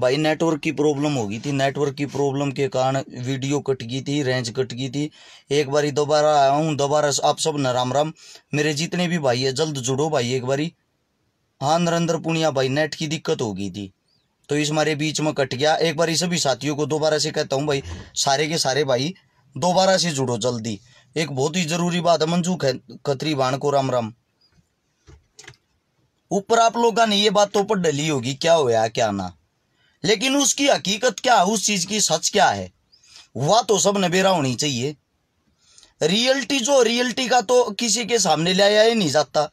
भाई नेटवर्क की प्रॉब्लम हो गई थी नेटवर्क की प्रॉब्लम के कारण वीडियो कट गई थी रेंज कट गई थी एक बारी दोबारा आया हूँ दोबारा आप सब न राम राम मेरे जितने भी भाई है जल्द जुड़ो भाई एक बारी हाँ नरेंद्र पुनिया भाई नेट की दिक्कत हो गई थी तो इस हमारे बीच में कट गया एक बार सभी साथियों को दोबारा से कहता हूँ भाई सारे के सारे भाई दोबारा से जुड़ो जल्दी एक बहुत ही जरूरी बात है मंजू खतरी बाण को राम राम ऊपर आप लोगों ने ये बात तो ऊपर डली होगी क्या होया क्या ना लेकिन उसकी हकीकत क्या है उस चीज़ की सच क्या है वह तो सब नबेरा होनी चाहिए रियलिटी जो रियलिटी का तो किसी के सामने लाया ही नहीं जाता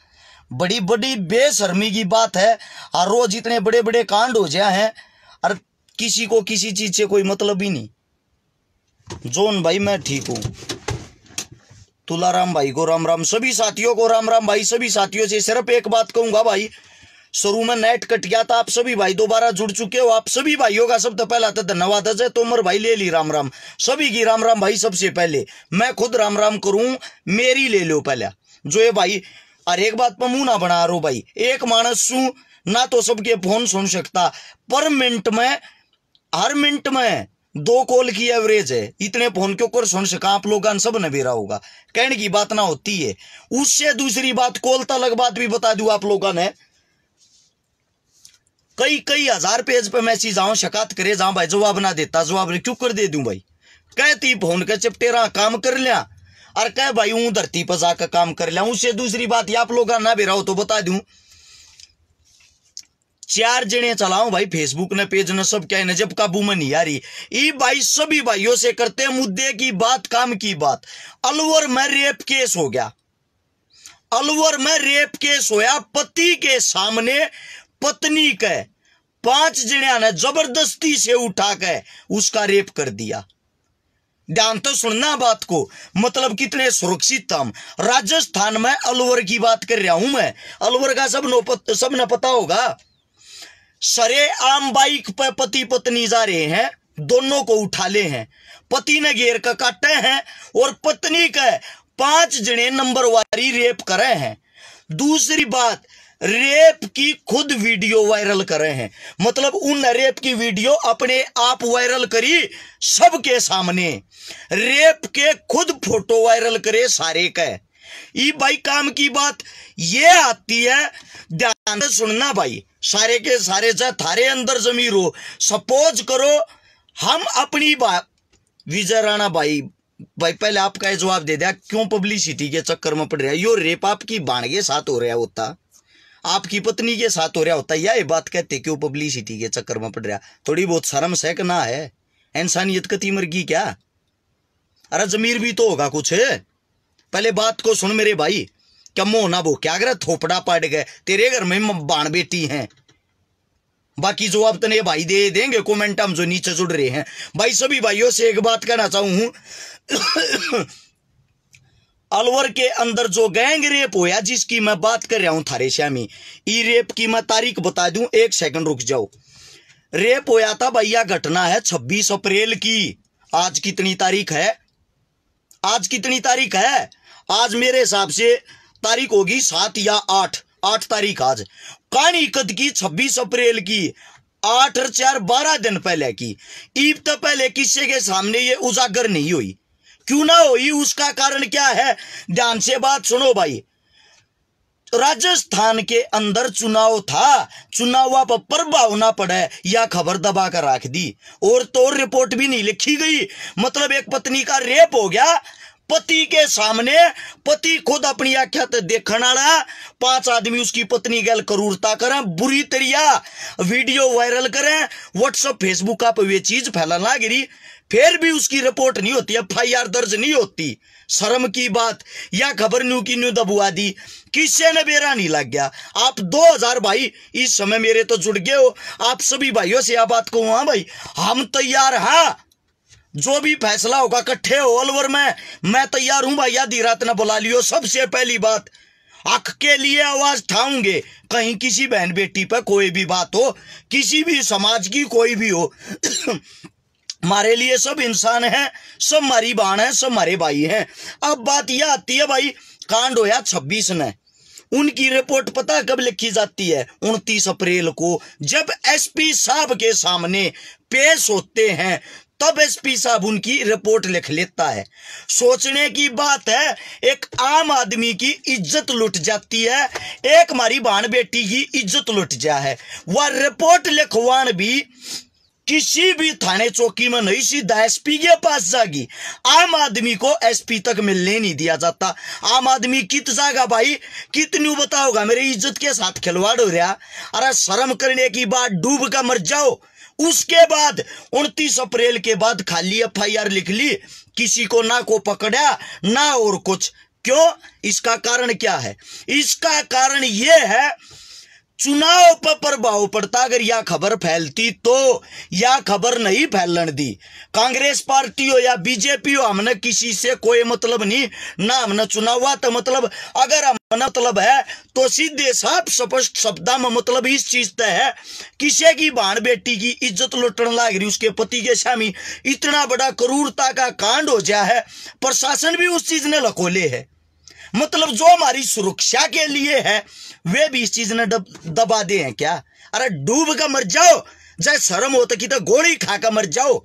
बड़ी बड़ी बेशर्मी की बात है हर रोज इतने बड़े बड़े कांड हो जाए हैं और किसी को किसी चीज़ से कोई मतलब ही नहीं जोन भाई मैं ठीक हूं तुलाराम भाई को राम राम सभी साथियों को राम राम भाई सभी साथियों से सिर्फ एक बात कहूंगा भाई शुरू में नेट कट गया था आप सभी भाई दोबारा जुड़ चुके हो आप सभी भाइयों का सबसे पहला था तो धन्यवाद अजय तोमर भाई ले ली राम राम सभी की राम राम भाई सबसे पहले मैं खुद राम राम करूं मेरी ले लो पहले जो ये भाई अरे एक बात पर मुंह ना बना रो भाई एक मानस सू ना तो सबके फोन सुन सकता पर मिनट में हर मिनट में दो कॉल की एवरेज है इतने फोन के ऊपर सुन सका आप लोग सब ने बेरा होगा कहने की बात ना होती है उससे दूसरी बात कॉल तलक बात भी बता दू आप लोगों ने कई कई हजार पेज पे मैसेज आऊ शिकायत करे जा भाई जवाब ना देता जवाब क्यों कर दे दू भाई कह ती फोन के चिपटेरा काम कर लिया और कह भाई हूं धरती पर जाकर काम कर लिया उससे दूसरी बात आप लोग ना भी रहो तो बता दू चार जने चलाओ भाई फेसबुक ने पेज ने सब क्या जब काबू में नहीं आ रही ई भाई सभी भाइयों से करते मुद्दे की बात काम की बात अलवर में रेप केस हो गया अलवर में रेप केस होया पति के सामने पत्नी के पांच जनिया ने जबरदस्ती से उठा के उसका रेप कर दिया ध्यान तो सुनना बात को मतलब कितने सुरक्षित था राजस्थान में अलवर की बात कर रहा हूं मैं अलवर का सब नो पत, सब न पता होगा सरे आम बाइक पर पति पत्नी जा रहे हैं दोनों को उठा ले हैं पति ने घेर का काटे हैं और पत्नी का पांच जने नंबर वारी रेप करे हैं दूसरी बात रेप की खुद वीडियो वायरल कर रहे हैं मतलब उन रेप की वीडियो अपने आप वायरल करी सबके सामने रेप के खुद फोटो वायरल करे सारे का भाई काम की बात ये आती है ध्यान सुनना भाई सारे के सारे से थारे अंदर जमीर हो सपोज करो हम अपनी बात विजय राणा भाई भाई पहले आपका जवाब दे दिया क्यों पब्लिसिटी के चक्कर में पड़ रहा है यो रेप आपकी बाण के साथ हो रहा होता आपकी पत्नी के साथ हो रहा होता है या ये बात कहते क्यों पब्लिसिटी के चक्कर में पड़ रहा थोड़ी बहुत शर्म सहकना है इंसानियत कती मर्गी क्या अरे जमीर भी तो होगा कुछ पहले बात को सुन मेरे भाई क्या मोहना वो क्या करे थोपड़ा पड़ गए तेरे घर में बाण बेटी हैं बाकी जो आप तने भाई दे देंगे कॉमेंट हम जो नीचे जुड़ रहे हैं भाई सभी भाइयों से एक बात कहना चाहू अलवर के अंदर जो गैंग रेप होया जिसकी मैं बात कर रहा हूं थारे श्यामी ई रेप की मैं तारीख बता दू एक सेकंड रुक जाओ रेप होया था भैया घटना है 26 अप्रैल की आज कितनी तारीख है आज कितनी तारीख है आज मेरे हिसाब से तारीख होगी सात या आठ आठ तारीख आज कहानी कद की छब्बीस अप्रैल की आठ और चार बारह दिन पहले की ईब तो पहले किसी के सामने ये उजागर नहीं हुई क्यों ना हो उसका कारण क्या है ध्यान से बात सुनो भाई राजस्थान के अंदर चुनाव था चुनाव आप पर भावना पड़े या खबर दबाकर रख दी और तो रिपोर्ट भी नहीं लिखी गई मतलब एक पत्नी का रेप हो गया पति के सामने पति खुद अपनी आख्या देखने वाला पांच आदमी उसकी पत्नी गल करूरता करें बुरी तरिया वीडियो वायरल करें व्हाट्सअप फेसबुक आप वे चीज फैलाने लग रही फिर भी उसकी रिपोर्ट नहीं होती एफ आई आर दर्ज नहीं होती शर्म की बात या खबर न्यू की न्यू दबुआ दी किसे ने बेरा नहीं लग गया आप 2000 भाई इस समय मेरे तो जुड़ गए हो आप सभी भाइयों से यह बात कहूँ हाँ भाई हम तैयार हैं जो भी फैसला होगा कट्ठे हो अलवर में मैं तैयार हूं भाई आधी रात ना बुला लियो सबसे पहली बात हक के लिए आवाज उठाऊंगे कहीं किसी बहन बेटी पर कोई भी बात हो किसी भी समाज की कोई भी हो मारे लिए सब इंसान हैं सब मारी बाण है सब मारे भाई हैं अब बात यह आती है भाई कांड होया छब्बीस ने उनकी रिपोर्ट पता कब लिखी जाती है 29 अप्रैल को जब एसपी साहब के सामने पेश होते हैं तब एस पी साहब उनकी रिपोर्ट लिख लेता है सोचने की बात है एक आम आदमी की इज्जत लुट जाती है एक मारी बहन बेटी की इज्जत लुट जा है वह रिपोर्ट लिखवान भी किसी भी थाने चौकी में नहीं सीधा पी के पास जागी आम आदमी को एसपी तक मिलने नहीं दिया जाता आम आदमी कित जागा भाई कितनी बताओगा मेरी इज्जत के साथ खिलवाड़ हो रहा अरे शर्म करने की बात डूब का मर जाओ उसके बाद उनतीस अप्रैल के बाद खाली एफ लिख ली किसी को ना को पकड़ा ना और कुछ क्यों इसका कारण क्या है इसका कारण यह है चुनाव पर प्रभाव पड़ता अगर यह खबर फैलती तो यह खबर नहीं फैलन दी कांग्रेस पार्टी हो या बीजेपी हो हमने किसी से कोई मतलब नहीं ना हमने चुनाव हुआ तो मतलब अगर हमने मतलब है तो सीधे साफ स्पष्ट शब्दा में मतलब इस चीज तय है किसी की बाण बेटी की इज्जत लुटन लाग रही उसके पति के स्वामी इतना बड़ा क्रूरता का कांड हो जाए है प्रशासन भी उस चीज ने लकोले है मतलब जो हमारी सुरक्षा के लिए है वे भी इस चीज ने दब, दबा दे हैं क्या अरे डूब का मर जाओ जय शर्म हो तो तो गोली खाकर मर जाओ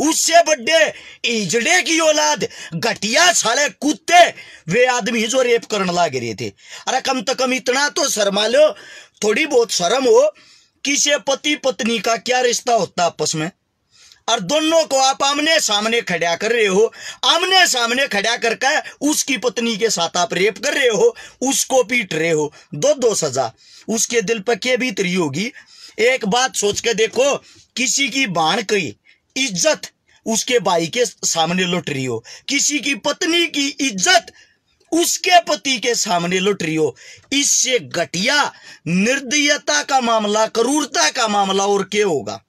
उससे बड्डे इजड़े की औलाद घटिया साले कुत्ते वे आदमी जो रेप करने लाग रहे थे अरे कम तो कम इतना तो शर्मा लो थोड़ी बहुत शर्म हो किसे पति पत्नी का क्या रिश्ता होता आपस में और दोनों को आप आमने सामने खड़ा कर रहे हो आमने सामने खड़ा करके उसकी पत्नी के साथ आप रेप कर रहे हो उसको पीट रहे हो दो दो सजा उसके दिल पर के भीतरी होगी एक बात सोच के देखो किसी की बाण कही इज्जत उसके भाई के सामने लुट रही हो किसी की पत्नी की इज्जत उसके पति के सामने लुट रही हो इससे घटिया निर्दयता का मामला क्रूरता का मामला और क्या होगा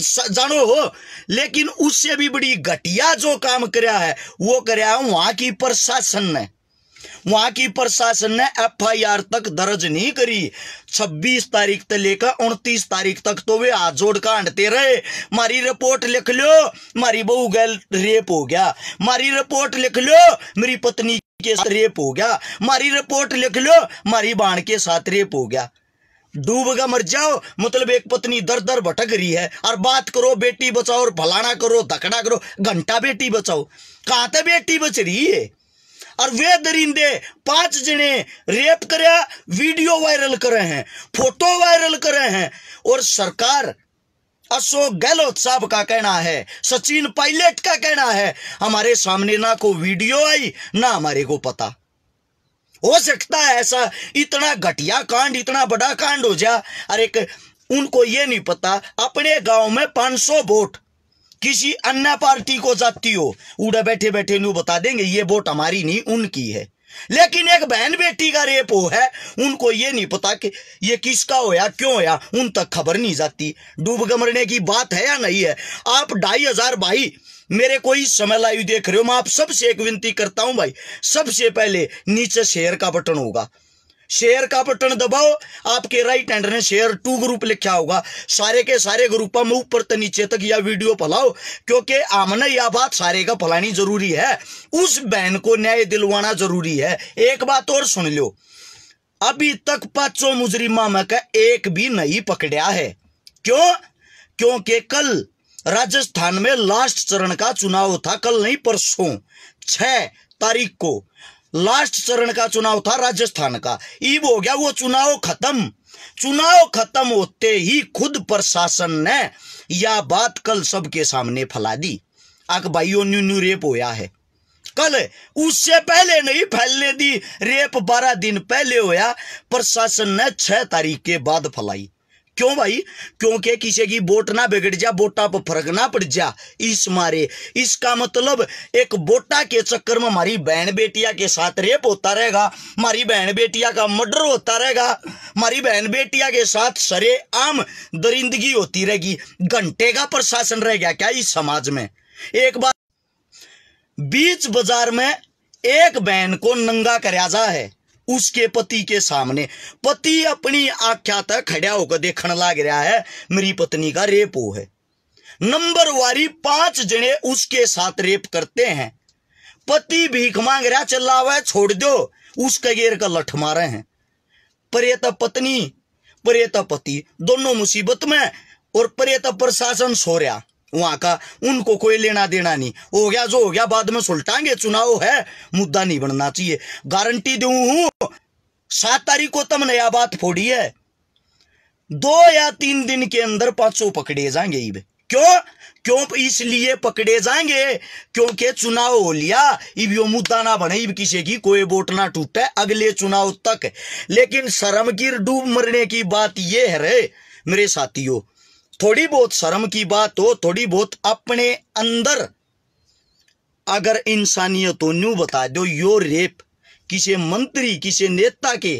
जानो हो लेकिन उससे भी बड़ी घटिया जो काम कराया है वो कराया वहां की प्रशासन ने वहां की प्रशासन ने एफआईआर तक दर्ज नहीं करी 26 तारीख तक लेकर उनतीस तारीख तक तो वे हाथ जोड़ का अंटते रहे मारी रिपोर्ट लिख लो मारी बहू गैल रेप हो गया मारी रिपोर्ट लिख लो मेरी पत्नी के साथ रेप हो गया मारी रिपोर्ट लिख लो मारी बाण के साथ रेप हो गया डूबगा मर जाओ मतलब एक पत्नी दर दर भटक रही है और बात करो बेटी बचाओ और फलाना करो धकड़ा करो घंटा बेटी बचाओ कहाँ तक बेटी बच रही है और वे दरिंदे पांच जने रेप करे वीडियो वायरल कर रहे हैं फोटो वायरल कर रहे हैं और सरकार अशोक गहलोत साहब का कहना है सचिन पायलट का कहना है हमारे सामने ना को वीडियो आई ना हमारे को पता हो सकता है ऐसा इतना घटिया कांड इतना बड़ा कांड हो जा अरे उनको ये नहीं पता अपने गांव में 500 वोट किसी अन्य पार्टी को जाती हो उड़े बैठे बैठे न्यू बता देंगे ये वोट हमारी नहीं उनकी है लेकिन एक बहन बेटी का रेप हो है उनको ये नहीं पता कि ये किसका होया क्यों होया उन तक खबर नहीं जाती डूब गमरने की बात है या नहीं है आप ढाई हजार भाई मेरे को ही समय लाइव देख रहे हो मैं आप सबसे एक विनती करता हूं भाई सबसे पहले नीचे शेयर का बटन होगा शेयर का बटन दबाओ आपके राइट हैंड ने शेयर टू ग्रुप लिखा होगा सारे के सारे ग्रुप में ऊपर तक नीचे तक यह वीडियो फैलाओ क्योंकि आमना या बात सारे का फैलानी जरूरी है उस बहन को न्याय दिलवाना जरूरी है एक बात और सुन लो अभी तक पांचों मुजरिमा में का एक भी नहीं पकड़ा है क्यों क्योंकि कल राजस्थान में लास्ट चरण का चुनाव था कल नहीं परसों छह तारीख को लास्ट चरण का चुनाव था राजस्थान का ईब हो गया वो चुनाव खत्म चुनाव खत्म होते ही खुद प्रशासन ने यह बात कल सबके सामने फैला दी आक भाइयों न्यू न्यू रेप होया है कल उससे पहले नहीं फैलने दी रेप बारह दिन पहले होया प्रशासन ने छह तारीख के बाद फैलाई क्यों भाई क्योंकि किसी की बोट ना बिगड़ जा बोटा पर फर्क ना पड़ जा इस मारे इसका मतलब एक बोटा के चक्कर में हमारी बहन बेटिया के साथ रेप होता रहेगा हमारी बहन बेटिया का मर्डर होता रहेगा हमारी बहन बेटिया के साथ सरे आम दरिंदगी होती रहेगी घंटे का प्रशासन रह गया क्या इस समाज में एक बार बीच बाजार में एक बहन को नंगा कराया जा है उसके पति के सामने पति अपनी आख्या तक खड़ा होकर देखने लग रहा है मेरी पत्नी का रेप हो है नंबर वारी पांच जने उसके साथ रेप करते हैं पति भीख मांग रहा चला हुआ छोड़ दो उसके गेर का लठ मारे हैं परेत पत्नी प्रेत पति दोनों मुसीबत में और परेत प्रशासन सो रहा वहां का उनको कोई लेना देना नहीं हो गया जो हो गया बाद में सुलटाएंगे चुनाव है मुद्दा नहीं बनना चाहिए गारंटी दू हूं सात तारीख को तम नया बात फोड़ी है दो या तीन दिन के अंदर पांच सौ पकड़े जाएंगे इब क्यों क्यों इसलिए पकड़े जाएंगे क्योंकि चुनाव हो लिया इब यो मुद्दा ना बने इब किसी की कोई वोट ना टूटे अगले चुनाव तक लेकिन शर्मगिर डूब मरने की बात ये है रे मेरे साथियों थोड़ी बहुत शर्म की बात हो थोड़ी बहुत अपने अंदर अगर इंसानियत हो न्यू बता दो यो रेप किसी मंत्री किसी नेता के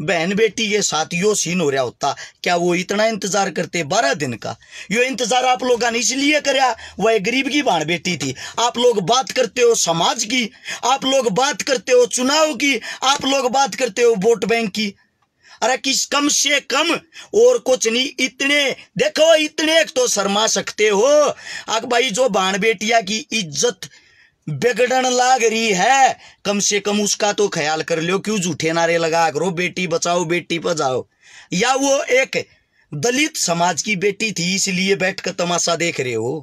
बहन बेटी के साथ यो सीन हो रहा होता क्या वो इतना इंतजार करते बारह दिन का यो इंतजार आप लोग इसलिए कराया वह गरीब की बाण बेटी थी आप लोग बात करते हो समाज की आप लोग बात करते हो चुनाव की आप लोग बात करते हो वोट बैंक की अरे किस कम से कम और कुछ नहीं इतने देखो इतने तो शर्मा सकते हो अक भाई जो बाण बेटिया की इज्जत बिगड़न लाग रही है कम से कम उसका तो ख्याल कर लो क्यों झूठे नारे लगा करो बेटी बचाओ बेटी बचाओ या वो एक दलित समाज की बेटी थी इसलिए बैठ कर तमाशा देख रहे हो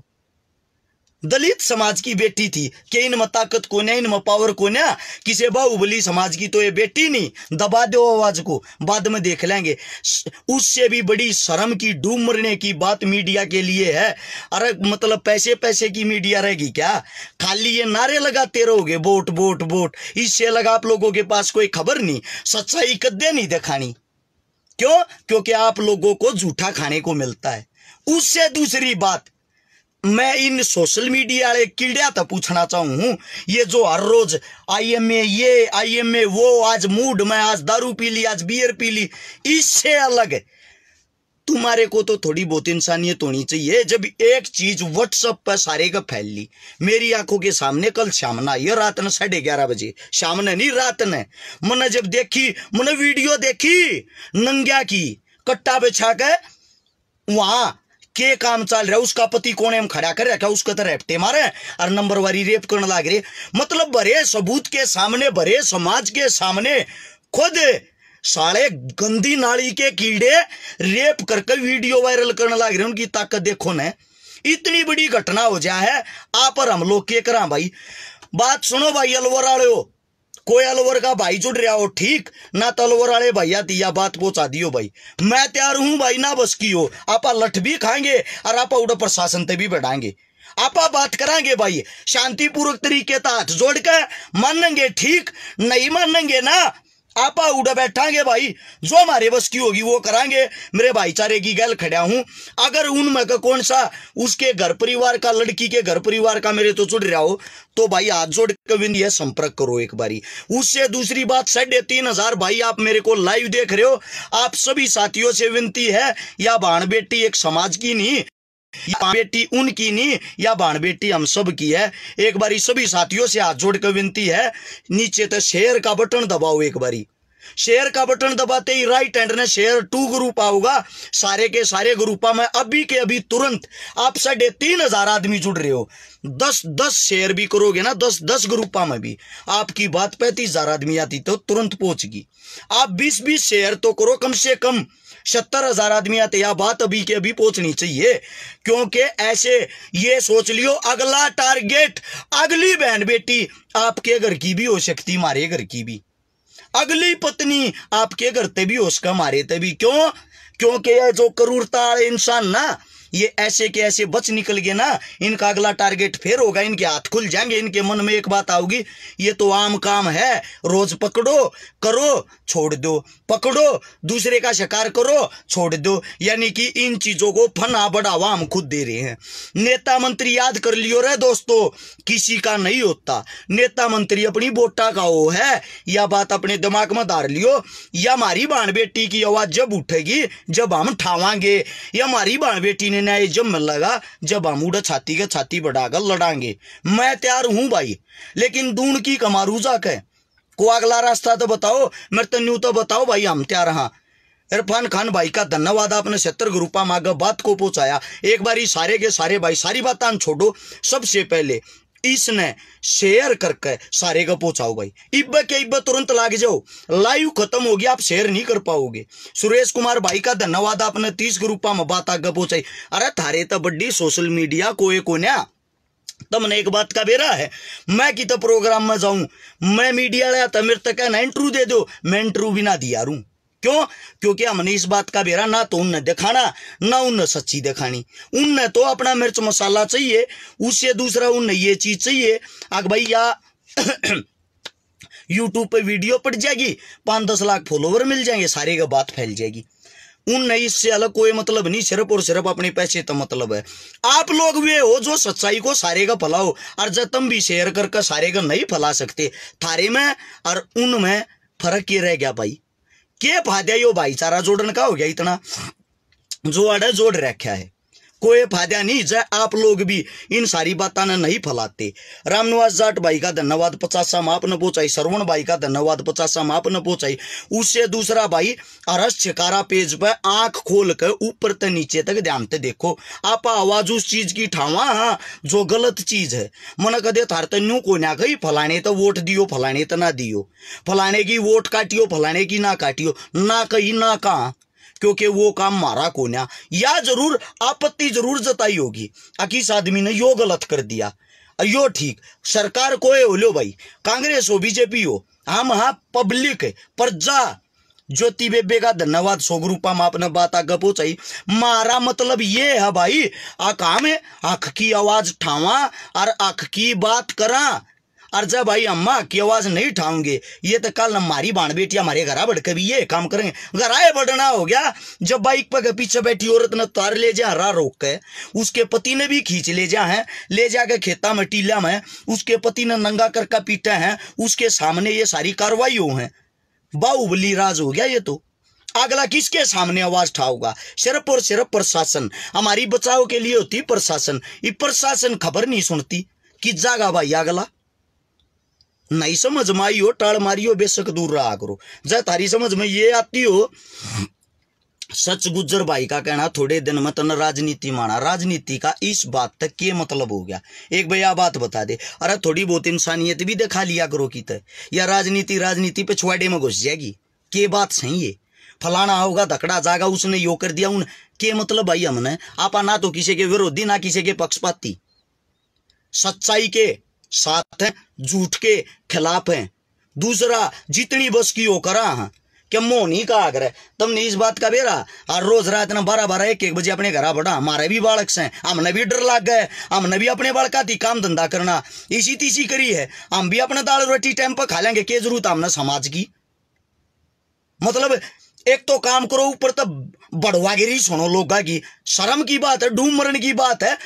दलित समाज की बेटी थी के इन में ताकत को है इन में पावर को है किसे बाहुबली समाज की तो ये बेटी नहीं दबा दो आवाज को बाद में देख लेंगे उससे भी बड़ी शर्म की डूब मरने की बात मीडिया के लिए है अरे मतलब पैसे पैसे की मीडिया रहेगी क्या खाली ये नारे लगाते रहोगे वोट वोट वोट इससे लगा आप लोगों के पास कोई खबर नहीं सच्चाई कद्दे नहीं दिखानी क्यों क्योंकि आप लोगों को झूठा खाने को मिलता है उससे दूसरी बात मैं इन सोशल मीडिया वाले कीड़ा तो पूछना चाहूँ ये जो हर रोज आई एम ए ये आई एम ए वो आज मूड मैं आज दारू पी ली आज बियर पी ली इससे अलग है तुम्हारे को तो थोड़ी बहुत इंसानियत होनी चाहिए जब एक चीज व्हाट्सअप पर सारे का फैल ली मेरी आंखों के सामने कल शाम ना ये रात न साढ़े ग्यारह बजे शाम ने नहीं रात ने मैंने जब देखी मैंने वीडियो देखी नंग्या की कट्टा बिछा के वहां के काम चल रहा है उसका पति कौन है हम खड़ा कर क्या उसका तो रेपटे मारे और नंबर वारी रेप करने लाग रहे मतलब भरे सबूत के सामने भरे समाज के सामने खुद साले गंदी नाली के कीड़े रेप करके वीडियो वायरल करने लग रहे उनकी ताकत देखो ना इतनी बड़ी घटना हो जाए आप और हम लोग के करा भाई बात सुनो भाई अलवर वाले कोई अलवर का भाई जुड़ रहा हो ठीक ना तो अलवर वाले भैया दिया बात पहुंचा दियो भाई मैं तैयार हूं भाई ना बस की हो आप लठ भी खाएंगे और आप उड़ा प्रशासन ते भी बढ़ाएंगे आपा बात करांगे भाई शांतिपूर्वक तरीके से हाथ जोड़ के मानेंगे ठीक नहीं मानेंगे ना आपा उड़ा बैठांगे भाई जो हमारे बस की होगी वो करांगे मेरे भाईचारे की गल खड़ा हूं अगर उनमें का कौन सा उसके घर परिवार का लड़की के घर परिवार का मेरे तो जुड़ रहा हो तो भाई हाथ जोड़ कविंद यह संपर्क करो एक बारी उससे दूसरी बात साढ़े तीन हजार भाई आप मेरे को लाइव देख रहे हो आप सभी साथियों से विनती है या बाण बेटी एक समाज की नहीं या बेटी उनकी नहीं या बाण बेटी हम सब की है एक बारी सभी साथियों से हाथ जोड़ कर विनती है नीचे तो शेयर का बटन दबाओ एक बारी शेयर का बटन दबाते ही राइट हैंड ने शेयर टू ग्रुप आऊगा सारे के सारे ग्रुपा में अभी के अभी तुरंत आप साढ़े तीन हजार आदमी जुड़ रहे हो दस दस शेयर भी करोगे ना दस दस ग्रुपा में भी आपकी बात पैंतीस हजार आदमी आती तो तुरंत पहुंचगी आप बीस बीस शेयर तो करो कम से कम सत्तर हजार आदमी आते यह बात अभी के अभी पहुंचनी चाहिए क्योंकि ऐसे ये सोच लियो अगला टारगेट अगली बहन बेटी आपके घर की भी हो सकती मारे घर की भी अगली पत्नी आपके घर ते भी हो सका मारे ते भी क्यों क्योंकि यह जो करूरता इंसान ना ये ऐसे के ऐसे बच निकल गए ना इनका अगला टारगेट फिर होगा इनके हाथ खुल जाएंगे इनके मन में एक बात आओगी ये तो आम काम है रोज पकड़ो करो छोड़ दो पकड़ो दूसरे का शिकार करो छोड़ दो यानी कि इन चीजों को फना बढ़ावा हम खुद दे रहे हैं नेता मंत्री याद कर लियो रे दोस्तों किसी का नहीं होता नेता मंत्री अपनी बोटा का हो है यह बात अपने दिमाग में धार लियो या हमारी बाण बेटी की आवाज जब उठेगी जब हम ठावागे या हमारी बाण बेटी ने न्याय जब मिल लगा जब उड़ा छाती का छाती बढ़ाकर लड़ांगे मैं तैयार हूं भाई लेकिन दून की कमारू कमारूजा के को अगला रास्ता तो बताओ मृत्यु तो, तो बताओ भाई हम तैयार हाँ इरफान खान भाई का धन्यवाद आपने सत्तर ग्रुपा मांगा बात को पहुंचाया एक बार सारे के सारे भाई सारी बात छोड़ो सबसे पहले इसने शेयर करके सारे का पहुंचाओ भाई इब्बे के इब्बे तुरंत लाग जाओ लाइव खत्म होगी आप शेयर नहीं कर पाओगे सुरेश कुमार भाई का धन्यवाद आपने तीस रूपा में बात आगे पहुंचाई अरे थारे तो बड्डी सोशल मीडिया कोए कोन्या तमने एक बात का बेरा है मैं तो प्रोग्राम में जाऊं मैं मीडिया लाया तो मेरे तक इंटरव्यू दे दो मैं इंटरव्यू भी ना दिया रू क्यों क्योंकि हमने इस बात का बेरा ना तो उनने दिखाना ना उनने सच्ची दिखानी उनने तो अपना मिर्च मसाला चाहिए उससे दूसरा उनने ये चीज चाहिए आग भाई या यूट्यूब पे वीडियो पड़ जाएगी पाँच दस लाख फॉलोवर मिल जाएंगे सारे का बात फैल जाएगी उन इससे अलग कोई मतलब नहीं सिर्फ और सिर्फ अपने पैसे तो मतलब है आप लोग वे हो जो सच्चाई को सारे का फैलाओ और जब तुम भी शेयर करके सारे का नहीं फैला सकते थारे में और उनमें फर्क ये रह गया भाई के फायदा यो भाईचारा जोड़न का हो गया इतना जोड़ जोड़ रखा है कोई फायदा नहीं जाए आप लोग भी इन सारी बातों ने नहीं फैलाते रामनिवास जाट भाई का धन्यवाद पचासा माप न पहुंचाई श्रवण भाई का धन्यवाद पचासा माप न पहुंचाई उससे दूसरा भाई अरस छिकारा पेज पर आंख खोल कर ऊपर तक नीचे तक ध्यान से देखो आप आवाज उस चीज की ठावा हाँ जो गलत चीज है मन कदे थार तू को कही फलाने तो वोट दियो फलाने तो ना दियो फलाने की वोट काटियो फलाने की ना काटियो ना कही ना कहा क्योंकि वो काम मारा को या जरूर आपत्ति जरूर जताई होगी आखिस आदमी ने यो गलत कर दिया यो ठीक सरकार को है बोलो भाई कांग्रेस हो बीजेपी हो हम हाँ पब्लिक है प्रजा ज्योति बेबे का धन्यवाद सोग रूपा में आपने बात आगे पहुंचाई मारा मतलब ये है भाई आ काम है आंख की आवाज ठावा और आंख की बात करा और जब भाई अम्मा की आवाज नहीं ठाऊंगे ये तो कल हमारी बाण बेटी हमारे घर बढ़ कभी ये काम करेंगे घराए बढ़ना हो गया जब बाइक पर पीछे बैठी औरत ने तार ले जा रहा रोक के उसके पति ने भी खींच ले जा है ले जाके खेता में टीला में उसके पति ने नंगा करके पीटा है उसके सामने ये सारी कार्रवाई हो है बाहुबली राज हो गया ये तो अगला किसके सामने आवाज ठाऊगा सिर्फ और सिर्फ प्रशासन हमारी बचाव के लिए होती प्रशासन ये प्रशासन खबर नहीं सुनती कि जागा भाई अगला नहीं समझ में आई हो टाल मारी हो बेशक दूर रहा करो जब तारी समझ में ये आती हो सच गुजर भाई का कहना थोड़े दिन में तन राजनीति माना राजनीति का इस बात तक के मतलब हो गया एक भैया बात बता दे अरे थोड़ी बहुत इंसानियत भी दिखा लिया करो की तय या राजनीति राजनीति पे छुआडे में घुस जाएगी के बात सही है फलाना होगा धकड़ा जागा उसने यो कर दिया उन के मतलब भाई हमने आपा ना तो किसी के विरोधी ना किसी के पक्षपाती सच्चाई के साथ हैं झूठ के खिलाफ हैं दूसरा जितनी बस की हो करा हाँ कि मोनी का आग्रह तुमने इस बात का बेरा और रोज रात ना बारह बारह एक एक बजे अपने घर आ बढ़ा हमारे भी बालक से हमने भी डर लग गए हमने भी अपने बालका थी काम धंधा करना इसी तीसी करी है हम भी अपना दाल रोटी टाइम पर खा लेंगे के जरूरत तो हमने समाज की मतलब एक तो काम करो ऊपर तब बढ़वागिरी सुनो लोग की शर्म की बात है डूम मरण की बात है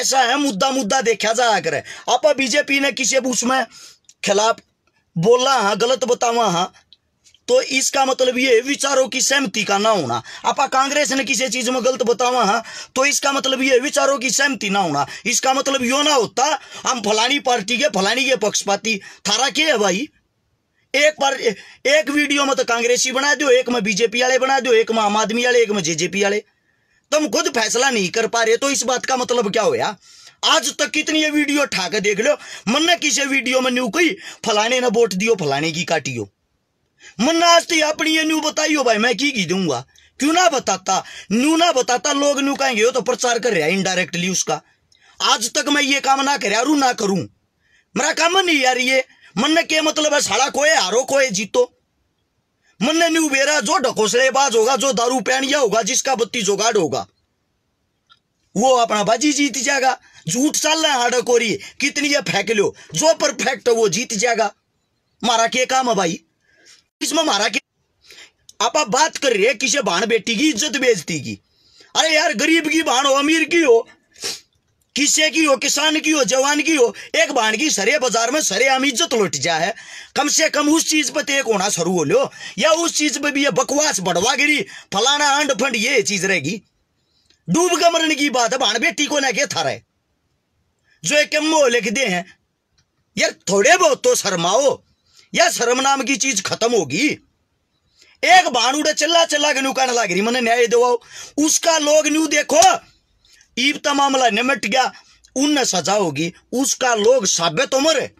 ऐसा है मुद्दा मुद्दा देखा जा कर आप बीजेपी ने किसी उसमें खिलाफ बोला हाँ गलत बतावा हाँ तो इसका मतलब ये विचारों की सहमति का ना होना आपा कांग्रेस ने किसी चीज में गलत बतावा हाँ तो इसका मतलब ये विचारों की सहमति ना होना इसका मतलब यो ना होता हम फलानी पार्टी के फलानी के पक्षपाती थारा के है भाई एक पर एक वीडियो में तो कांग्रेसी बना दो एक में बीजेपी वाले बना दो एक में आम आदमी वाले एक में जेजेपी वाले तुम खुद फैसला नहीं कर पा रहे तो इस बात का मतलब क्या होया आज तक कितनी ये वीडियो ठा के देख लो मन ने किसी वीडियो में न्यू कोई फलाने ने वोट दियो फलाने की काटियो मन ने आज तो अपनी ये न्यू बताइयो भाई मैं की, की दूंगा क्यों ना बताता न्यू ना बताता लोग न्यू कहेंगे तो प्रचार कर रहा है इनडायरेक्टली उसका आज तक मैं ये काम ना कर रू ना करूं मेरा काम नहीं यार ये मन के मतलब है સાળા કોએ हारो કોए जीतो मन ने न्यू बेरा जो ढकोसलेबाज होगा जो दारू पहनिया होगा जिसका बत्ती जोगाड़ होगा वो अपना बाजी जीत जाएगा झूठ चल रहा हाड़ कोरी कितनी ये फेंक लो जो परफेक्ट वो जीत जाएगा मारा के काम है भाई इसमें मारा के आप बात कर रहे किसी भाण बेटी की इज्जत बेचती की अरे यार गरीब की भाण हो अमीर की हो किसे की हो किसान की हो जवान की हो एक बाण की सरे बाजार में सरे आम इज्जत लुट जा है कम से कम उस चीज पर तो एक होना शुरू हो लो या उस चीज पर भी ये बकवास गिरी फलाना अंड फंड ये चीज रहेगी डूब का मरने की बात है बाण बेटी को ना के थारा है जो एक लिख दे हैं यार थोड़े बहुत तो शर्माओ या शर्म नाम की चीज खत्म होगी एक बाण उड़े चला चिल्ला के नुकान लाग रही मैंने न्याय दवाओ उसका लोग न्यू देखो ईब मामला निमट गया उनने सजा होगी उसका लोग साबित उम्र है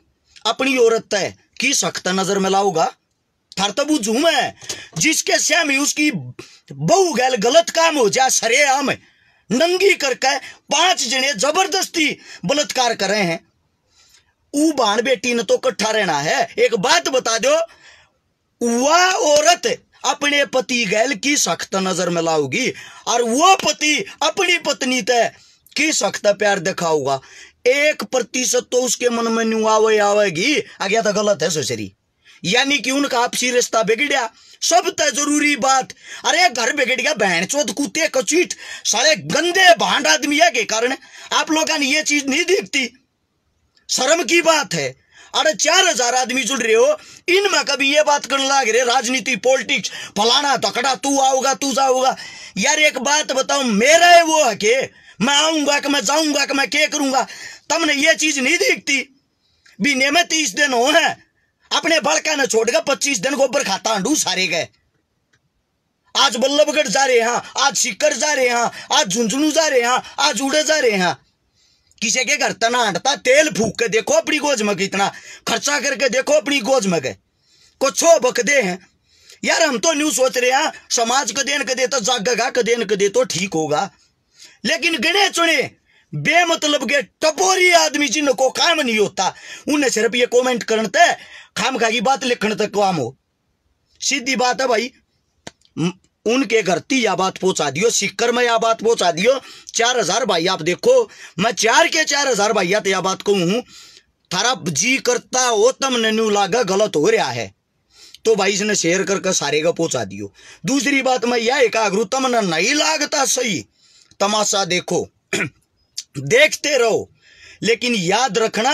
अपनी औरत तय की सख्त नजर में थर थरतबू झूम है जिसके श्याम ही उसकी बहु गैल गलत काम हो जाए सरेआम है नंगी करके पांच जने जबरदस्ती बलात्कार कर रहे हैं ऊ बाण बेटी ने तो कट्ठा रहना है एक बात बता दो वह औरत अपने पति गैल की सख्त नजर में लाऊगी और वो पति अपनी पत्नी ते की सख्त प्यार दिखाऊगा एक प्रतिशत तो उसके मन में न्यू आवे आवेगी आगे तो गलत है सोचरी यानी कि उनका आपसी रिश्ता बिगड़ा सब तय जरूरी बात अरे घर बिगड़ गया बहन चौथ कुत्ते कचीट सारे गंदे भांड आदमी है के कारण आप लोग ये चीज नहीं देखती शर्म की बात है अरे चार हजार आदमी जुड़ रहे हो इन में ये बात करने लाग रहे राजनीति पॉलिटिक्स फलाना तकड़ा तू आओगा तू जाओगा यार एक बात बताओ मेरा है वो है के मैं आऊंगा कि मैं जाऊंगा कि मैं क्या करूंगा तुमने ये चीज नहीं देखती बीने में तीस दिन हो है अपने बड़का ने छोड़ पच्चीस दिन गोबर खाता अंडू सारे गए आज बल्लभगढ़ जा रहे हैं आज सीकर जा रहे हैं आज झुंझुनू जा रहे हैं आज उड़े जा रहे हैं किसी के घर तना हटता तेल फूक के देखो अपनी गोज में इतना खर्चा करके देखो अपनी गोज में को छो बकदे हैं यार हम तो न्यू सोच रहे हैं समाज का देन का दे तो जागेगा देन के दे तो ठीक होगा लेकिन गिने चुने बेमतलब के टपोरी आदमी जिन को काम नहीं होता उन्हें सिर्फ ये कॉमेंट कर खाम खा की बात लिखण तक काम हो सीधी बात है भाई उनके घर ती आबाद पहुंचा दियो सिक्कर में आबाद पहुंचा दियो चार हजार भाई आप देखो मैं चार के चार हजार भाइया ते आबाद को हूं थारा जी करता हो तम नू लागा गलत हो रहा है तो भाई इसने शेयर करके सारे का पहुंचा दियो दूसरी बात मैं यह एकाग्रू तम नहीं लागता सही तमाशा देखो देखते रहो लेकिन याद रखना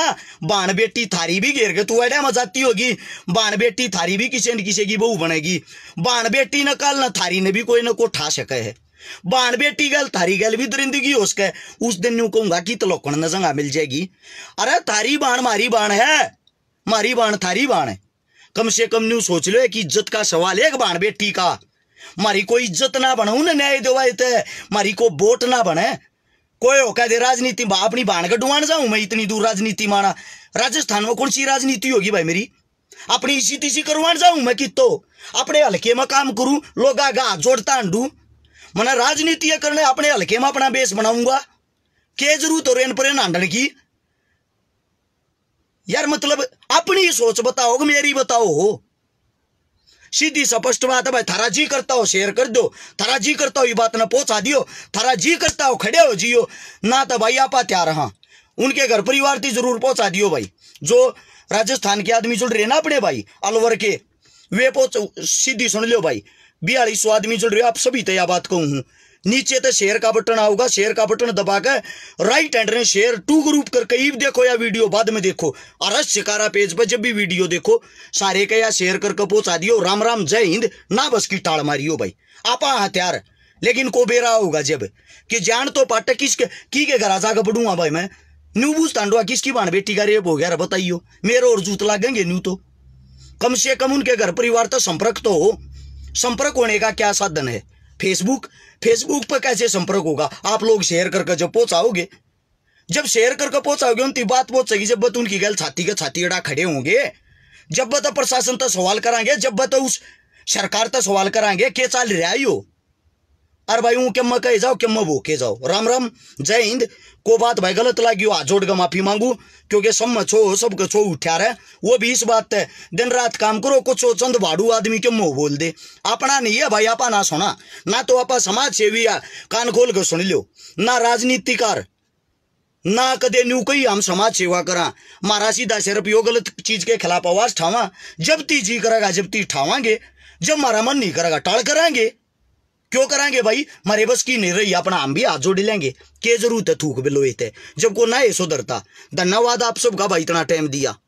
बाण बेटी थारी भी घेर के तू अड्या मजाती होगी बाण बेटी थारी भी किसी न किसी की बहू बनेगी बाण बेटी न कल न थारी ने भी कोई न को ठा सके है बाण बेटी गल थारी गल भी दरिंदगी हो सके उस दिन यूं कहूंगा कि तलोकण न जंगा मिल जाएगी अरे थारी बाण मारी बाण है मारी बाण थारी बाण है कम से कम न्यू सोच लो एक इज्जत का सवाल है बाण बेटी का मारी कोई इज्जत ना बनाऊ उन्हें न्याय देवाए मारी को वोट ना बने कोई औकात दे राजनीति अपनी बाण का जाऊं मैं इतनी दूर राजनीति माना राजस्थान में कौन सी राजनीति होगी भाई मेरी अपनी इसी तीसी करवान जाऊं मैं कितो अपने हल्के में काम करूं लोग आगा जोड़ता अंडू मना राजनीति करने अपने हल्के में अपना बेस बनाऊंगा के जरूरत हो रेन परेन आंडन की यार मतलब अपनी सोच बताओ मेरी बताओ हो सीधी स्पष्ट बात है भाई थारा जी करता हो शेयर कर दो थारा जी करता हो ये बात ना पहुंचा दियो थारा जी करता हो खड़े हो जियो ना तो भाई आपा त्यार हाँ उनके घर परिवार थी जरूर पहुंचा दियो भाई जो राजस्थान के आदमी जुड़ रहे ना अपने भाई अलवर के वे पहुंच सीधी सुन लियो भाई बयालीस आदमी जुड़ रहे आप सभी तो बात कहूँ नीचे तो शेयर का बटन आऊगा शेयर का बटन दबा के राइट हैंड ने शेयर टू ग्रुप करके कई देखो या वीडियो बाद में देखो और अस शिकारा पेज पर जब भी वीडियो देखो सारे का या शेयर करके पहुंचा दियो राम राम जय हिंद ना बस की टाड़ मारियो भाई आपा हथियार लेकिन को बेरा होगा जब कि जान तो पाटक किसके की के घर आजा बढ़ूंगा भाई मैं न्यू बूझ तांडुआ किसकी बाण बेटी का रेप हो गया बताइयो मेरे और जूत लागेंगे न्यू तो कम से कम उनके घर परिवार तो संपर्क तो हो संपर्क होने का क्या साधन है फेसबुक फेसबुक पर कैसे संपर्क होगा आप लोग शेयर करके जब पहुंचाओगे जब शेयर करके पहुंचाओगे उनकी बात सही जब बत उनकी गैल छाती के छाती अड़ा खड़े होंगे जब बता प्रशासन तक सवाल करांगे जब बता उस सरकार तक सवाल करांगे के चाल रहा हो अरे भाई हूँ केम कह जाओ केम भोके जाओ राम राम जय हिंद को बात भाई गलत लगी हो जोड़ के माफी मांगू क्योंकि सब मो छो सबके छो उठा रहे वो भी इस बात है दिन रात काम करो कुछ चंद भाड़ू आदमी के मुंह बोल दे अपना नहीं है भाई आपा ना सुना ना तो आपा समाज सेवी कान खोल के सुन लो ना राजनीतिकार ना कदे न्यू कही हम समाज सेवा करा मारा सीधा सिर्फ यो गलत चीज के खिलाफ आवाज ठावा जब ती जी करेगा जब ती ठावागे जब मारा मन नहीं करेगा टाड़ करेंगे क्यों करेंगे भाई मारे बस की नहीं रही अपना हम भी हाथ जोड़ी लेंगे के जरूरत है थूक बिलो इत जब को ना ऐसो डरता धन्यवाद आप सबका भाई इतना टाइम दिया